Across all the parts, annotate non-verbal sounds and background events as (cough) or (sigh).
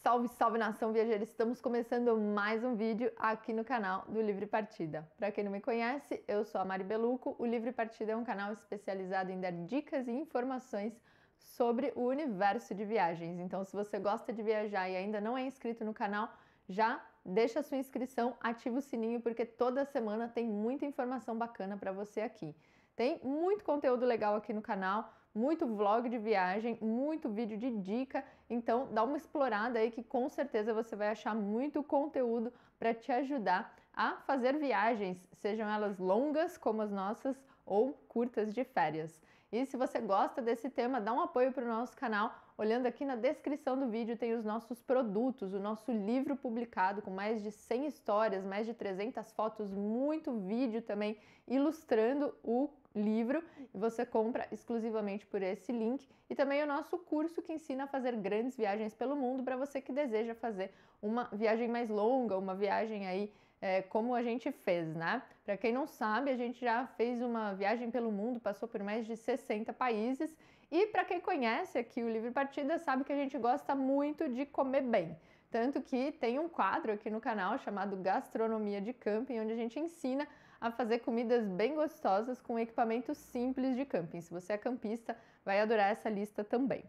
Salve, salve nação viajeira! Estamos começando mais um vídeo aqui no canal do Livre Partida. Para quem não me conhece, eu sou a Mari Beluco. O Livre Partida é um canal especializado em dar dicas e informações sobre o universo de viagens. Então, se você gosta de viajar e ainda não é inscrito no canal, já deixa sua inscrição, ativa o sininho porque toda semana tem muita informação bacana para você aqui. Tem muito conteúdo legal aqui no canal, muito vlog de viagem, muito vídeo de dica. Então dá uma explorada aí que com certeza você vai achar muito conteúdo para te ajudar a fazer viagens, sejam elas longas como as nossas ou curtas de férias. E se você gosta desse tema, dá um apoio para o nosso canal Olhando aqui na descrição do vídeo tem os nossos produtos, o nosso livro publicado com mais de 100 histórias, mais de 300 fotos, muito vídeo também ilustrando o livro e você compra exclusivamente por esse link e também o nosso curso que ensina a fazer grandes viagens pelo mundo para você que deseja fazer uma viagem mais longa, uma viagem aí é, como a gente fez, né? Para quem não sabe, a gente já fez uma viagem pelo mundo, passou por mais de 60 países. E para quem conhece aqui o Livre Partida, sabe que a gente gosta muito de comer bem. Tanto que tem um quadro aqui no canal chamado Gastronomia de Camping, onde a gente ensina a fazer comidas bem gostosas com equipamento simples de camping. Se você é campista, vai adorar essa lista também.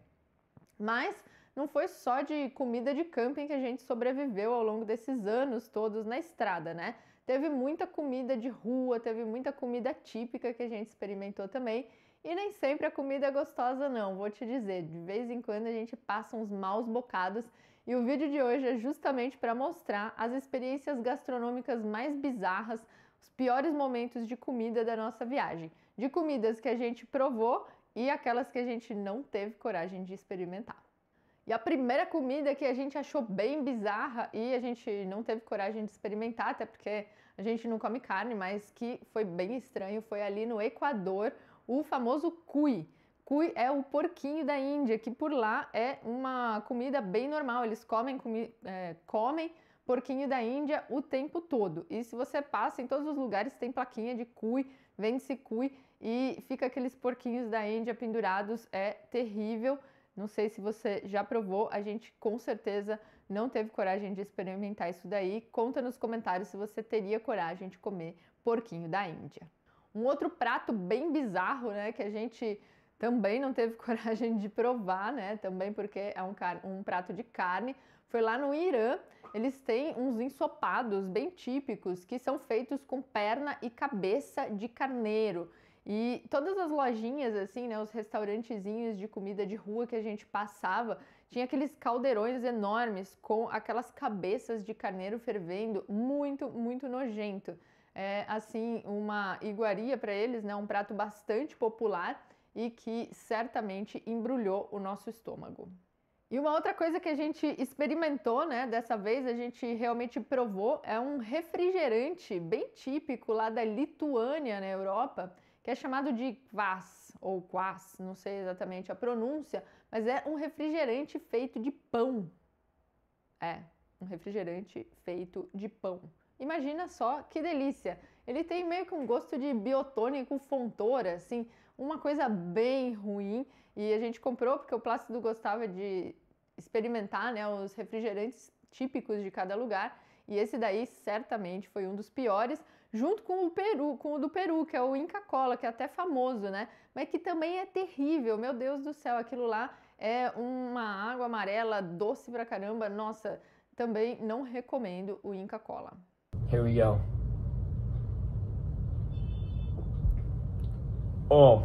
Mas não foi só de comida de camping que a gente sobreviveu ao longo desses anos todos na estrada, né? Teve muita comida de rua, teve muita comida típica que a gente experimentou também. E nem sempre a comida é gostosa, não, vou te dizer. De vez em quando a gente passa uns maus bocados e o vídeo de hoje é justamente para mostrar as experiências gastronômicas mais bizarras, os piores momentos de comida da nossa viagem. De comidas que a gente provou e aquelas que a gente não teve coragem de experimentar. E a primeira comida que a gente achou bem bizarra e a gente não teve coragem de experimentar, até porque a gente não come carne, mas que foi bem estranho, foi ali no Equador, o famoso cuy. Cuy é o porquinho da Índia, que por lá é uma comida bem normal, eles comem, comi, é, comem porquinho da Índia o tempo todo. E se você passa em todos os lugares, tem plaquinha de cui, vende-se cui e fica aqueles porquinhos da Índia pendurados, é terrível. Não sei se você já provou, a gente com certeza não teve coragem de experimentar isso daí. Conta nos comentários se você teria coragem de comer porquinho da Índia. Um outro prato bem bizarro, né, que a gente também não teve (laughs) coragem de provar, né? Também porque é um, um, prato de carne. Foi lá no Irã, eles têm uns ensopados bem típicos que são feitos com perna e cabeça de carneiro. E todas as lojinhas, assim, né, os restaurantezinhos de comida de rua que a gente passava, tinha aqueles caldeirões enormes com aquelas cabeças de carneiro fervendo, muito, muito nojento. É, assim, uma iguaria para eles, né, um prato bastante popular e que certamente embrulhou o nosso estômago. E uma outra coisa que a gente experimentou, né? Dessa vez a gente realmente provou, é um refrigerante bem típico lá da Lituânia, na Europa, que é chamado de Quas ou Quás, não sei exatamente a pronúncia, mas é um refrigerante feito de pão. É, um refrigerante feito de pão. Imagina só que delícia! Ele tem meio que um gosto de biotônico fontora, assim, uma coisa bem ruim. E a gente comprou porque o Plácido gostava de experimentar né, os refrigerantes típicos de cada lugar. E esse daí certamente foi um dos piores, junto com o Peru, com o do Peru, que é o Inca Cola, que é até famoso, né? Mas que também é terrível, meu Deus do céu, aquilo lá é uma água amarela doce pra caramba. Nossa, também não recomendo o Inca Cola. Here we go. Oh.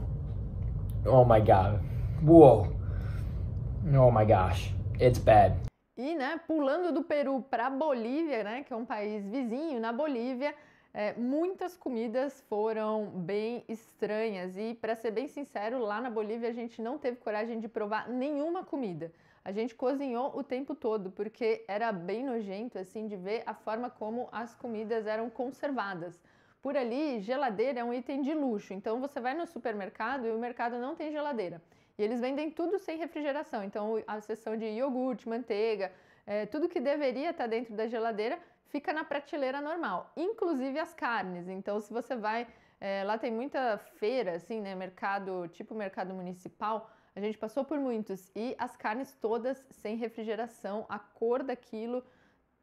Oh my god. Whoa. Oh my gosh. It's bad. E, né, pulando do Peru para Bolívia, né, que é um país vizinho, na Bolívia, é, muitas comidas foram bem estranhas e, para ser bem sincero, lá na Bolívia a gente não teve coragem de provar nenhuma comida. A gente cozinhou o tempo todo porque era bem nojento assim de ver a forma como as comidas eram conservadas. Por ali, geladeira é um item de luxo, então você vai no supermercado e o mercado não tem geladeira. E eles vendem tudo sem refrigeração, então a seção de iogurte, manteiga, é, tudo que deveria estar tá dentro da geladeira fica na prateleira normal, inclusive as carnes. Então, se você vai, é, lá tem muita feira, assim, né? Mercado, tipo mercado municipal. A gente passou por muitos e as carnes todas sem refrigeração, a cor daquilo,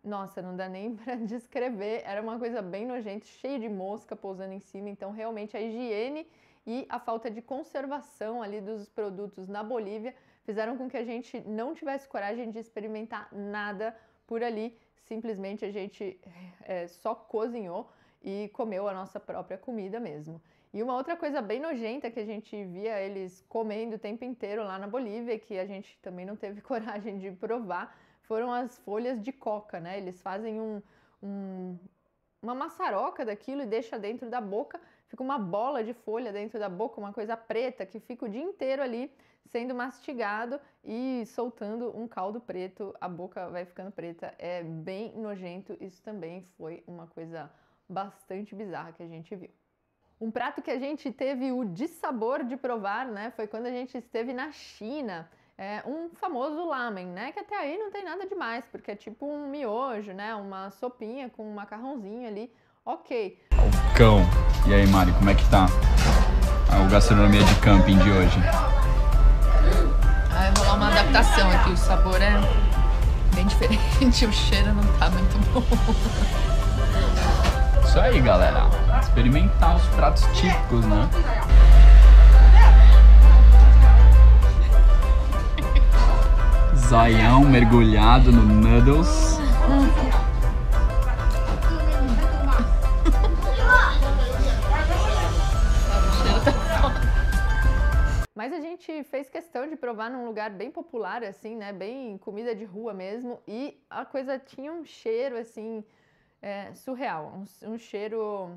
nossa, não dá nem (laughs) para descrever. Era uma coisa bem nojenta, cheia de mosca pousando em cima. Então, realmente a higiene e a falta de conservação ali dos produtos na Bolívia fizeram com que a gente não tivesse coragem de experimentar nada por ali simplesmente a gente é, só cozinhou e comeu a nossa própria comida mesmo. E uma outra coisa bem nojenta que a gente via eles comendo o tempo inteiro lá na Bolívia, que a gente também não teve (laughs) coragem de provar, foram as folhas de coca, né? Eles fazem um, um uma maçaroca daquilo e deixa dentro da boca fica uma bola de folha dentro da boca, uma coisa preta que fica o dia inteiro ali sendo mastigado e soltando um caldo preto, a boca vai ficando preta, é bem nojento. Isso também foi uma coisa bastante bizarra que a gente viu. Um prato que a gente teve o dissabor de provar, né, foi quando a gente esteve na China. É um famoso lamen, né? Que até aí não tem nada demais, porque é tipo um miojo, né? Uma sopinha com um macarrãozinho ali. Ok. Cão. E aí, Mari, como é que tá a gastronomia de camping de hoje? Vai rolar uma adaptação aqui, o sabor é bem (laughs) diferente, o cheiro não tá muito bom. Isso aí, galera. Experimentar os pratos típicos, né? Zaião mergulhado no Noodles. (laughs) Mas a gente fez questão de provar num lugar bem popular, assim, né? Bem comida de rua mesmo. E a coisa tinha um cheiro, assim, é, surreal. Um, um, cheiro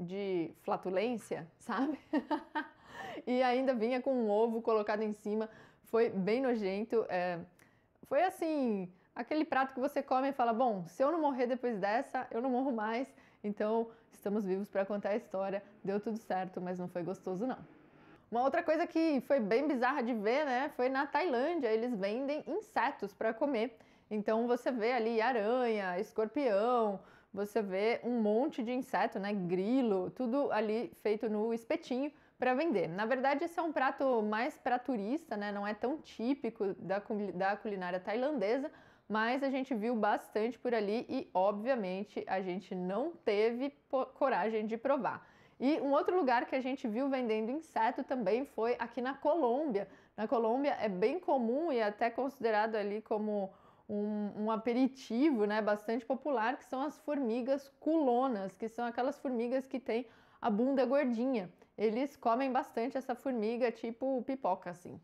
de flatulência, (laughs) sabe? e ainda vinha com um ovo colocado em cima. Foi bem nojento. É, foi assim, aquele prato que você come e fala: Bom, se eu não morrer depois dessa, eu não morro mais. Então, estamos vivos para contar a história. Deu tudo certo, mas não foi gostoso, não. Uma outra coisa que foi bem bizarra de ver, né, foi na Tailândia, eles vendem insetos para comer. Então você vê ali aranha, escorpião, você vê um monte de inseto, né, grilo, tudo ali feito no espetinho para vender. Na verdade, esse é um prato mais para turista, né, não é tão típico da, da culinária tailandesa, mas a gente viu bastante por ali e, obviamente, a gente não teve coragem de provar. E um outro lugar que a gente viu vendendo inseto também foi aqui na Colômbia. Na Colômbia é bem comum e é até considerado ali como um, um, aperitivo né, bastante popular, que são as formigas culonas, que são aquelas formigas que têm a bunda gordinha. Eles comem bastante essa formiga, tipo pipoca, assim.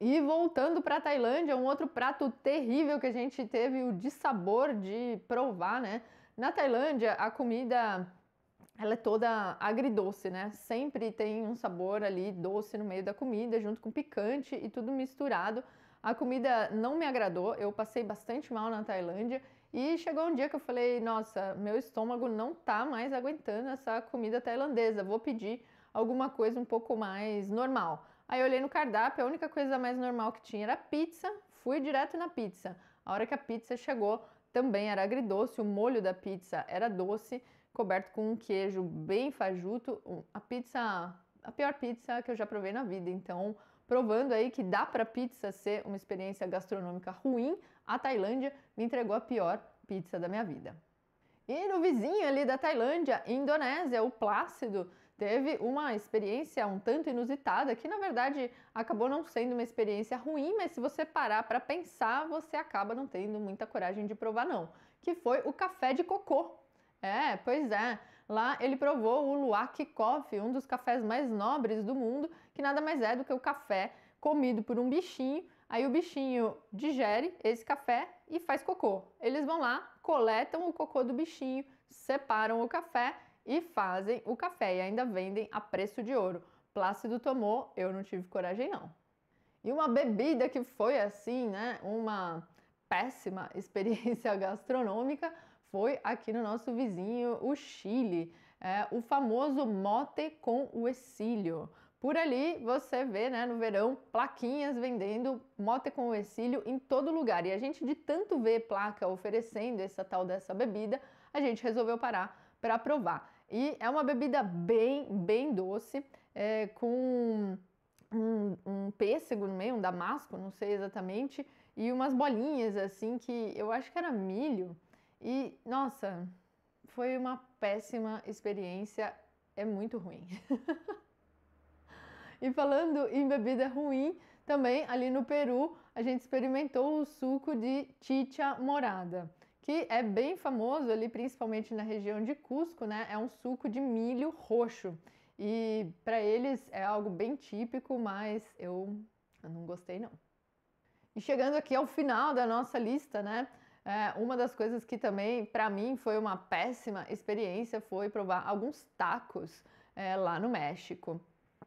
E voltando para a Tailândia, um outro prato terrível que a gente teve o dissabor de provar, né? Na Tailândia, a comida ela é toda agridoce, né? Sempre tem um sabor ali doce no meio da comida, junto com picante e tudo misturado. A comida não me agradou, eu passei bastante mal na Tailândia e chegou um dia que eu falei: "Nossa, meu estômago não tá mais aguentando essa comida tailandesa. Vou pedir alguma coisa um pouco mais normal". Aí eu olhei no cardápio, a única coisa mais normal que tinha era pizza. Fui direto na pizza. A hora que a pizza chegou, também era agridoce, o molho da pizza era doce coberto com um queijo bem fajuto, a pizza, a pior pizza que eu já provei na vida. Então, provando aí que dá para pizza ser uma experiência gastronômica ruim, a Tailândia me entregou a pior pizza da minha vida. E no vizinho ali da Tailândia, Indonésia, o Plácido teve uma experiência um tanto inusitada, que na verdade acabou não sendo uma experiência ruim, mas se você parar para pensar, você acaba não tendo muita coragem de provar não, que foi o café de cocô. É, pois é. Lá ele provou o Luwak Coffee, um dos cafés mais nobres do mundo, que nada mais é do que o café comido por um bichinho. Aí o bichinho digere esse café e faz cocô. Eles vão lá, coletam o cocô do bichinho, separam o café e fazem o café e ainda vendem a preço de ouro. Plácido tomou, eu não tive coragem não. E uma bebida que foi assim, né, uma péssima (laughs) experiência gastronômica foi aqui no nosso vizinho, o Chile, é, o famoso mote com o exílio. Por ali você vê, né, no verão, plaquinhas vendendo mote com o exílio em todo lugar. E a gente, de tanto ver placa oferecendo essa tal dessa bebida, a gente resolveu parar para provar. E é uma bebida bem, bem doce, é, com um, um, pêssego no meio, um damasco, não sei exatamente, e umas bolinhas assim que eu acho que era milho. E nossa, foi uma péssima experiência, é muito ruim. (laughs) e falando em bebida ruim, também ali no Peru a gente experimentou o suco de chicha morada, que é bem famoso ali, principalmente na região de Cusco, né? É um suco de milho roxo. E para eles é algo bem típico, mas eu, eu não gostei não. E chegando aqui ao final da nossa lista, né? É, uma das coisas que também, para mim, foi uma péssima experiência foi provar alguns tacos é, lá no México.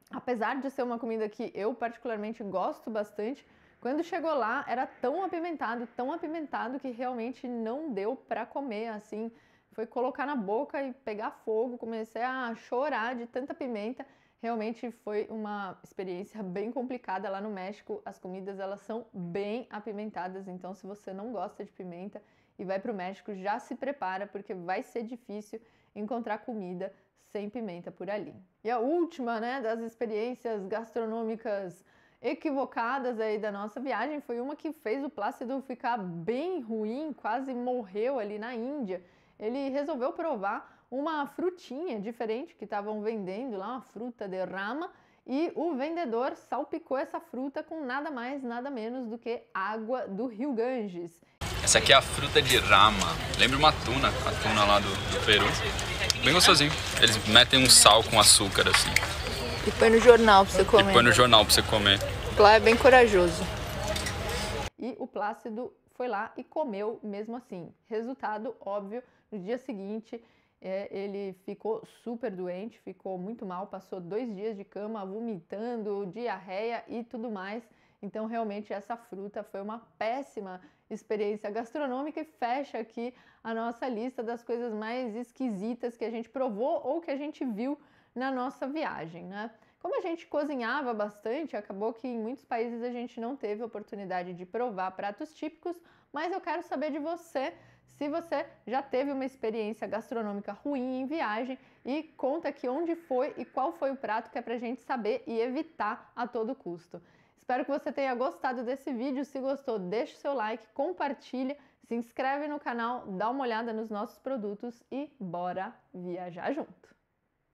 Apesar de ser uma comida que eu particularmente gosto bastante, quando chegou lá era tão apimentado, tão apimentado que realmente não deu para comer assim. Foi colocar na boca e pegar fogo, comecei a chorar de tanta pimenta. Realmente foi uma experiência bem complicada lá no México. As comidas elas são bem apimentadas, então se você não gosta de pimenta e vai para o México, já se prepara porque vai ser difícil encontrar comida sem pimenta por ali. E a última, né, das experiências gastronômicas equivocadas aí da nossa viagem foi uma que fez o Plácido ficar bem ruim, quase morreu ali na Índia. Ele resolveu provar uma frutinha diferente que estavam vendendo lá, uma fruta de rama, e o vendedor salpicou essa fruta com nada mais, nada menos do que água do rio Ganges. Essa aqui é a fruta de rama. Lembra uma tuna, a tuna lá do, do Peru. Bem gostosinho. Eles metem um sal com açúcar assim. E põe no jornal pra você comer. E põe no jornal pra você comer. Plá é bem corajoso. E o Plácido foi lá e comeu mesmo assim. Resultado, óbvio, no dia seguinte é, ele ficou super doente, ficou muito mal, passou dois dias de cama, vomitando, diarreia e tudo mais. Então, realmente, essa fruta foi uma péssima experiência gastronômica e fecha aqui a nossa lista das coisas mais esquisitas que a gente provou ou que a gente viu na nossa viagem, né? Como a gente cozinhava bastante, acabou que em muitos países a gente não teve oportunidade de provar pratos típicos, mas eu quero saber de você se você já teve uma experiência gastronômica ruim em viagem e conta aqui onde foi e qual foi o prato que é pra gente saber e evitar a todo custo. Espero que você tenha gostado desse vídeo. Se gostou, deixe seu like, compartilha, se inscreve no canal, dá uma olhada nos nossos produtos e bora viajar junto!